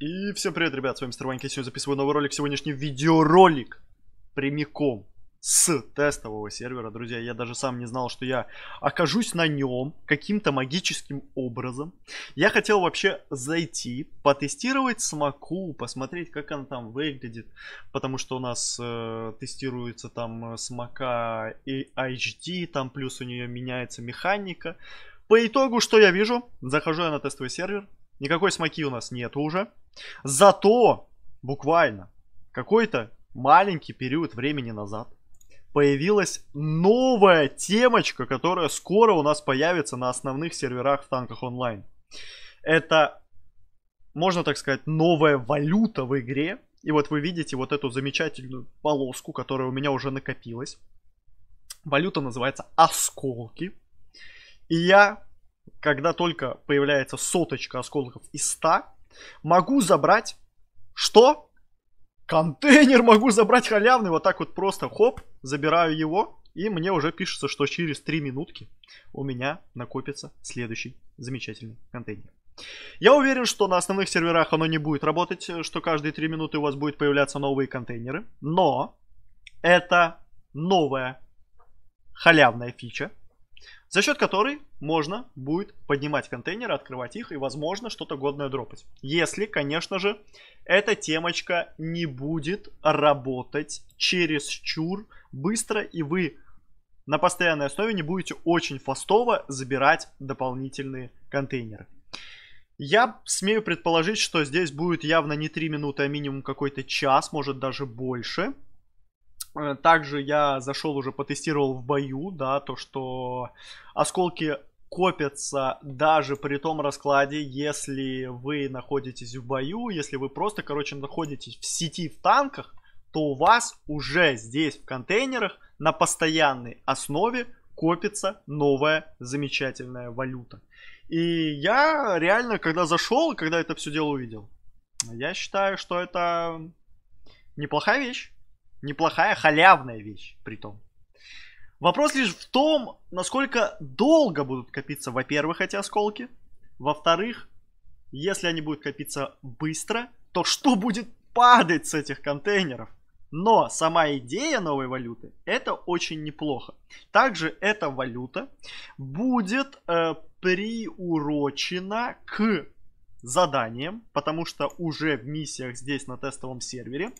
И всем привет, ребят, с вами Мистер Ванька. Сегодня записываю новый ролик, сегодняшний видеоролик прямиком с тестового сервера, друзья. Я даже сам не знал, что я окажусь на нем каким-то магическим образом. Я хотел вообще зайти, потестировать смоку, посмотреть, как она там выглядит, потому что у нас э, тестируется там смока и HD, там плюс у нее меняется механика. По итогу, что я вижу? Захожу я на тестовый сервер, никакой смоки у нас нет уже. Зато буквально какой-то маленький период времени назад появилась новая темочка, которая скоро у нас появится на основных серверах в танках онлайн. Это, можно так сказать, новая валюта в игре. И вот вы видите вот эту замечательную полоску, которая у меня уже накопилась. Валюта называется осколки. И я, когда только появляется соточка осколков из 100, Могу забрать... Что? Контейнер могу забрать халявный. Вот так вот просто хоп, забираю его. И мне уже пишется, что через 3 минутки у меня накопится следующий замечательный контейнер. Я уверен, что на основных серверах оно не будет работать, э, что каждые 3 минуты у вас будут появляться новые контейнеры. Но это новая халявная фича, за счет которой можно будет поднимать контейнеры, открывать их и, возможно, что-то годное дропать. Если, конечно же, эта темочка не будет работать через чур быстро, и вы на постоянной основе не будете очень фастово забирать дополнительные контейнеры. Я смею предположить, что здесь будет явно не 3 минуты, а минимум какой-то час, может даже больше – Э, также я зашел уже потестировал в бою, да, то, что осколки копятся даже при том раскладе, если вы находитесь в бою, если вы просто, короче, находитесь в сети в танках, то у вас уже здесь в контейнерах на постоянной основе копится новая замечательная валюта. И я реально, когда зашел, когда это все дело увидел, я считаю, что это неплохая вещь. Неплохая, халявная вещь, при том. Вопрос лишь в том, насколько долго будут копиться, во-первых, эти осколки. Во-вторых, если они будут копиться быстро, то что будет падать с этих контейнеров? Но сама идея новой валюты это очень неплохо. Также эта валюта будет э, приурочена к заданиям, потому что уже в миссиях здесь на тестовом сервере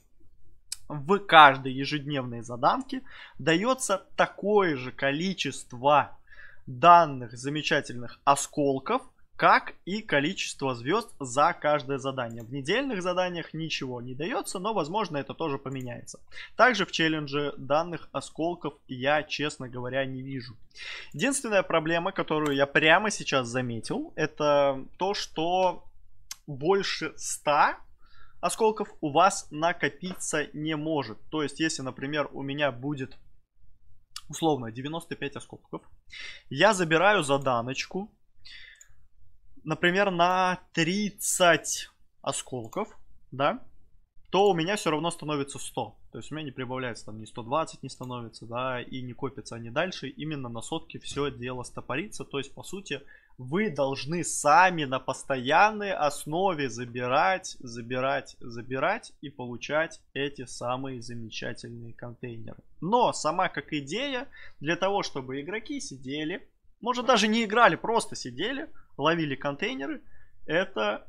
в каждой ежедневной заданке дается такое же количество данных замечательных осколков, как и количество звезд за каждое задание. В недельных заданиях ничего не дается, но, возможно, это тоже поменяется. Также в челлендже данных осколков я, честно говоря, не вижу. Единственная проблема, которую я прямо сейчас заметил, это то, что больше 100 осколков у вас накопиться не может. То есть, если, например, у меня будет условно 95 осколков, я забираю заданочку, например, на 30 осколков, да, то у меня все равно становится 100. То есть у меня не прибавляется там ни 120 не становится, да, и не копятся они дальше. Именно на сотке все дело стопорится. То есть, по сути, вы должны сами на постоянной основе забирать, забирать, забирать и получать эти самые замечательные контейнеры. Но сама как идея для того, чтобы игроки сидели, может даже не играли, просто сидели, ловили контейнеры, это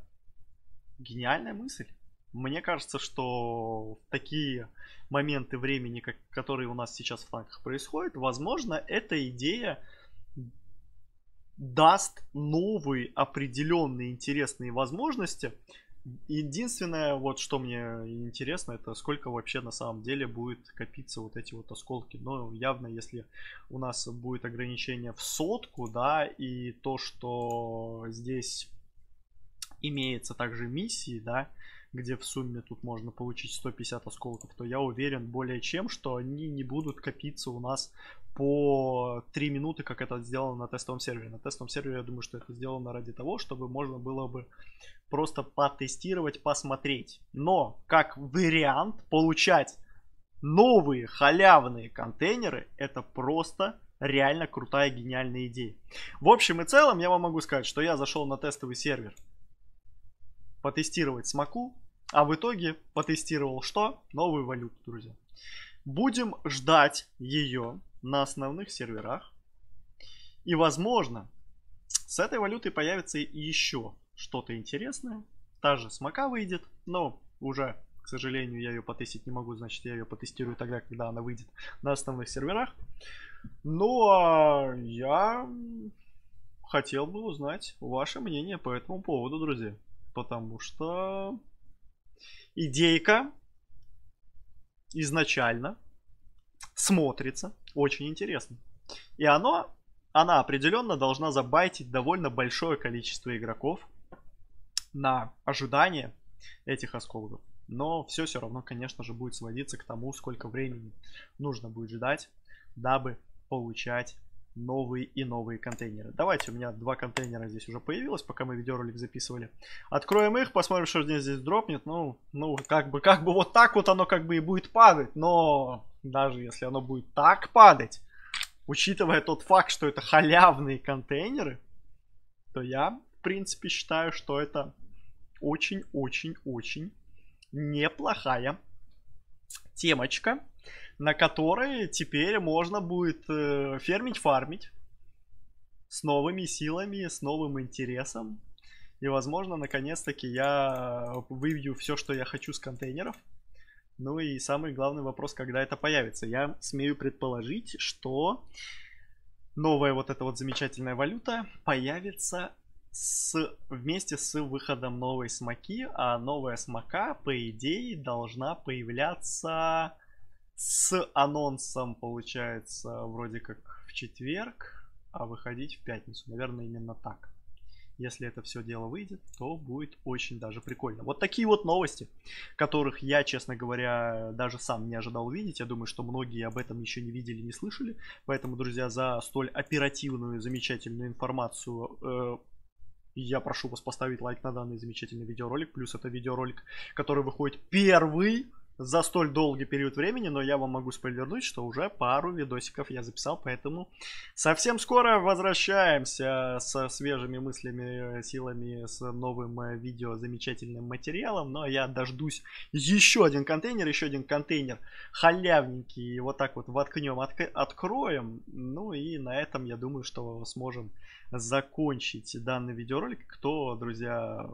гениальная мысль. Мне кажется, что такие моменты времени, как, которые у нас сейчас в танках происходят, возможно, эта идея даст новые определенные интересные возможности. Единственное, вот что мне интересно, это сколько вообще на самом деле будет копиться вот эти вот осколки. Но явно, если у нас будет ограничение в сотку, да, и то, что здесь имеется также миссии, да, где в сумме тут можно получить 150 осколков, то я уверен более чем, что они не будут копиться у нас по 3 минуты, как это сделано на тестовом сервере. На тестовом сервере, я думаю, что это сделано ради того, чтобы можно было бы просто потестировать, посмотреть. Но, как вариант, получать новые халявные контейнеры, это просто реально крутая, гениальная идея. В общем и целом, я вам могу сказать, что я зашел на тестовый сервер потестировать смоку, а в итоге потестировал что? Новую валюту, друзья. Будем ждать ее на основных серверах. И, возможно, с этой валютой появится еще что-то интересное. Та же смока выйдет, но уже, к сожалению, я ее потестить не могу, значит, я ее потестирую тогда, когда она выйдет на основных серверах. Ну, а я хотел бы узнать ваше мнение по этому поводу, друзья. Потому что Идейка изначально смотрится очень интересно. И оно, она определенно должна забайтить довольно большое количество игроков на ожидание этих осколков. Но все все равно, конечно же, будет сводиться к тому, сколько времени нужно будет ждать, дабы получать новые и новые контейнеры. Давайте, у меня два контейнера здесь уже появилось, пока мы видеоролик записывали. Откроем их, посмотрим, что здесь здесь дропнет. Ну, ну, как бы, как бы вот так вот оно как бы и будет падать, но даже если оно будет так падать, учитывая тот факт, что это халявные контейнеры, то я, в принципе, считаю, что это очень-очень-очень неплохая темочка на которой теперь можно будет э, фермить, фармить с новыми силами, с новым интересом. И, возможно, наконец-таки я выведу все, что я хочу с контейнеров. Ну и самый главный вопрос, когда это появится. Я смею предположить, что новая вот эта вот замечательная валюта появится с, вместе с выходом новой смоки, а новая смока, по идее, должна появляться с анонсом, получается, вроде как в четверг, а выходить в пятницу. Наверное, именно так. Если это все дело выйдет, то будет очень даже прикольно. Вот такие вот новости, которых я, честно говоря, даже сам не ожидал увидеть. Я думаю, что многие об этом еще не видели, не слышали. Поэтому, друзья, за столь оперативную, замечательную информацию э, я прошу вас поставить лайк на данный замечательный видеоролик. Плюс это видеоролик, который выходит первый за столь долгий период времени, но я вам могу спойлернуть, что уже пару видосиков я записал, поэтому совсем скоро возвращаемся со свежими мыслями, силами, с новым э, видео, замечательным материалом, но я дождусь еще один контейнер, еще один контейнер халявненький, вот так вот воткнем, отк откроем, ну и на этом, я думаю, что сможем закончить данный видеоролик. Кто, друзья,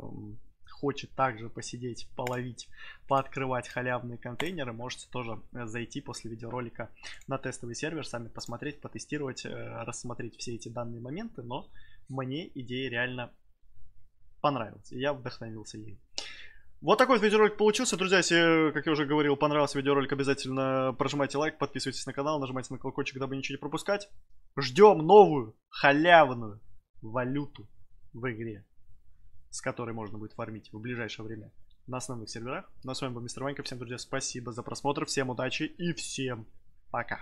хочет также посидеть, половить, пооткрывать халявные контейнеры, можете тоже э, зайти после видеоролика на тестовый сервер, сами посмотреть, потестировать, э, рассмотреть все эти данные моменты, но мне идея реально понравилась, и я вдохновился ей. Вот такой вот видеоролик получился, друзья. Если, э, как я уже говорил, понравился видеоролик, обязательно прожимайте лайк, подписывайтесь на канал, нажимайте на колокольчик, дабы ничего не пропускать. Ждем новую халявную валюту в игре с которой можно будет фармить в ближайшее время на основных серверах. Ну а с вами был Мистер Ванька. Всем, друзья, спасибо за просмотр, всем удачи и всем пока.